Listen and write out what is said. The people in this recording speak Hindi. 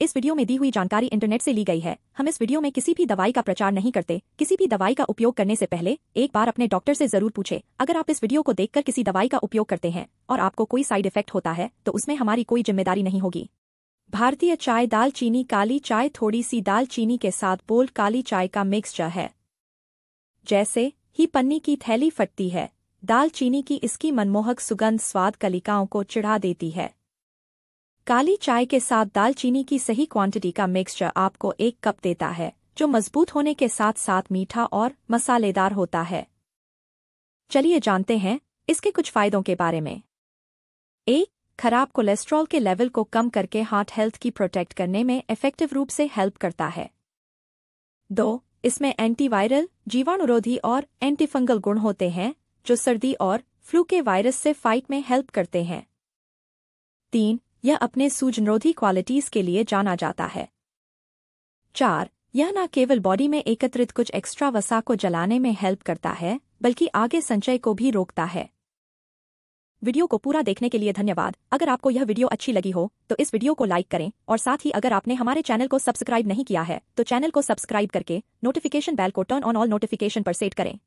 इस वीडियो में दी हुई जानकारी इंटरनेट से ली गई है हम इस वीडियो में किसी भी दवाई का प्रचार नहीं करते किसी भी दवाई का उपयोग करने से पहले एक बार अपने डॉक्टर से जरूर पूछे अगर आप इस वीडियो को देखकर किसी दवाई का उपयोग करते हैं और आपको कोई साइड इफेक्ट होता है तो उसमें हमारी कोई जिम्मेदारी नहीं होगी भारतीय चाय दाल चीनी काली चाय थोड़ी सी दाल चीनी के साथ बोल काली चाय का मिक्सचर है जैसे ही पन्नी की थैली फटती है दाल की इसकी मनमोहक सुगंध स्वाद कलिकाओं को चिढ़ा देती है काली चाय के साथ दालचीनी की सही क्वांटिटी का मिक्सचर आपको एक कप देता है जो मजबूत होने के साथ साथ मीठा और मसालेदार होता है चलिए जानते हैं इसके कुछ फायदों के बारे में एक खराब कोलेस्ट्रॉल के लेवल को कम करके हार्ट हेल्थ की प्रोटेक्ट करने में इफेक्टिव रूप से हेल्प करता है दो इसमें एंटीवायरल जीवाणुरोधी और एंटीफंगल गुण होते हैं जो सर्दी और फ्लू के वायरस से फाइट में हेल्प करते हैं तीन यह अपने सूजनरोधी क्वालिटीज़ के लिए जाना जाता है चार यह न केवल बॉडी में एकत्रित कुछ एक्स्ट्रा वसा को जलाने में हेल्प करता है बल्कि आगे संचय को भी रोकता है वीडियो को पूरा देखने के लिए धन्यवाद अगर आपको यह वीडियो अच्छी लगी हो तो इस वीडियो को लाइक करें और साथ ही अगर आपने हमारे चैनल को सब्सक्राइब नहीं किया है तो चैनल को सब्सक्राइब करके नोटिफिकेशन बैल को टर्न ऑन ऑल नोटिफिकेशन पर सेट करें